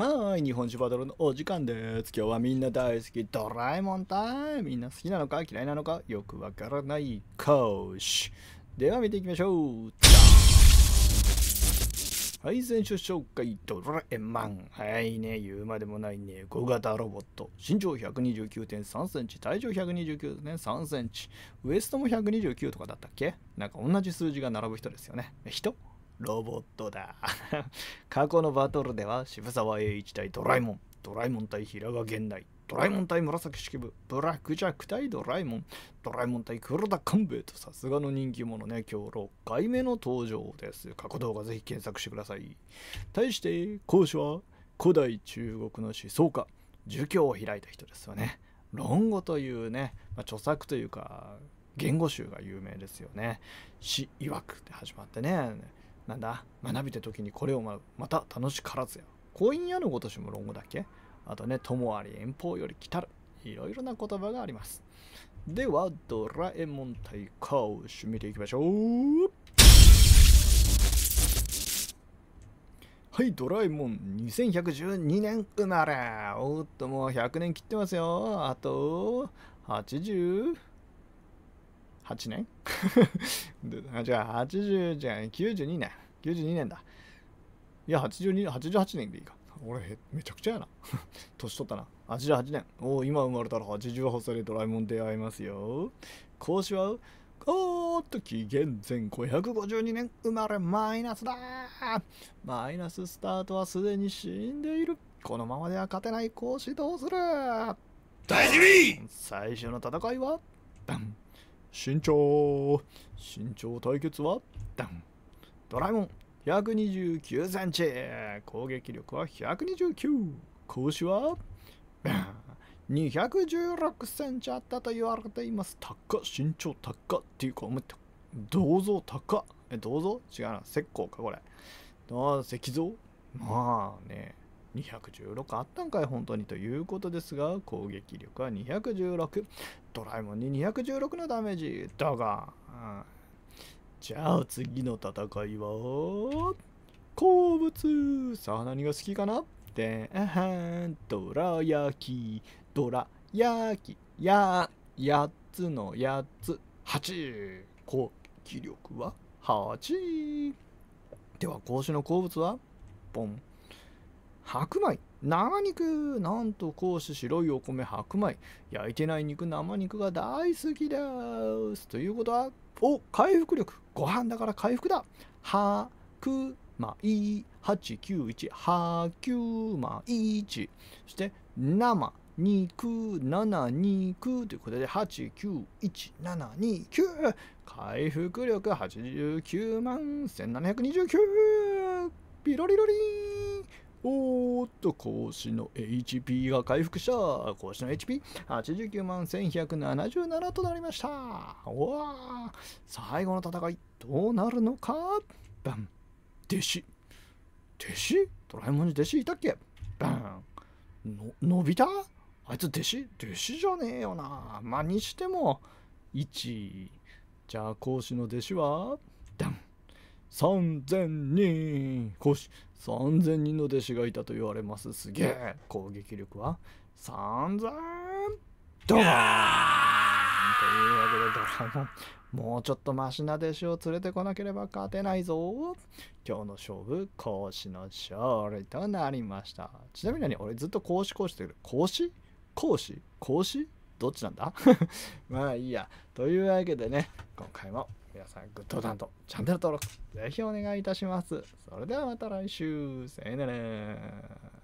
はーい、日本酒バトルのお時間です。今日はみんな大好きドラえもんタイみんな好きなのか嫌いなのかよくわからない講師。では見ていきましょう。はい、選手紹介、ドラえもん。はいね、言うまでもないね、小型ロボット。身長129.3センチ、体重129.3センチ、ウエストも129とかだったっけなんか同じ数字が並ぶ人ですよね。人ロボットだ。過去のバトルでは渋沢栄一対ドラえもん、ドラえもん対平賀源内、ドラえもん対紫式部、ブラックジャック対ドラえもん、ドラえもん対黒田官兵衛とさすがの人気者ね、今日6回目の登場です。過去動画ぜひ検索してください。対して、講師は古代中国の思想家、儒教を開いた人ですよね。論語というね、まあ、著作というか、言語集が有名ですよね。詩曰くって始まってね。なんだ学びて時にこれをままた楽しからずやコインやのごとしも論語だっけあとね友あり遠方より来たるいろいろな言葉がありますではドラえもん対カ抗し見ていきましょうはいドラえもん2112年生まれおっともう100年切ってますよあと80 8年 あ違う、80じゃない、92年。92年だ。いや、82、88年でいいか。俺、めちゃくちゃやな。年取ったな。88年。おお、今生まれたら88歳でドラえもん出会いますよ。講師は、おーっと、紀元前552年生まれマイナスだマイナススタートはすでに死んでいる。このままでは勝てない講師どうする大事最初の戦いはダン身長身長対決はダンドラえもん129センチ攻撃力は129腰は216センチあったと言われています高っ身長高っっていうか思った銅像高っえ銅像違うな石膏かこれあ石像まあね216あったんかい本当にということですが攻撃力は216ドラえもんに216のダメージだが、うん、じゃあ次の戦いは好物さあ何が好きかなでんはんドラ焼きドラ焼きや8つの8つ8攻撃力は8では講師の好物はポン白米生肉なんとこうして白いお米白米焼いてない肉生肉が大好きですということはお回復力ご飯だから回復だ白米891白い1そして生肉7肉ということで891729回復力89万1729ピロリロリーおーっと、講師の HP が回復した。講師の HP89 万1177となりました。おわ最後の戦い、どうなるのかバン。弟子。弟子ドラえもんに弟子いたっけバン。の、伸びたあいつ弟子弟子じゃねえよな。まあ、にしても、1。じゃあ講師の弟子は3000人講師3000人の弟子がいたと言われますすげえ攻撃力は3000ドンというわけでドラゴンもうちょっとマシな弟子を連れてこなければ勝てないぞ今日の勝負講師の勝利となりましたちなみに俺ずっと講師講師って言う講師講師講師どっちなんだ まあいいやというわけでね今回も皆さんグッドボタンとチャンネル登録ぜひお願いいたします。それではまた来週。さよなら。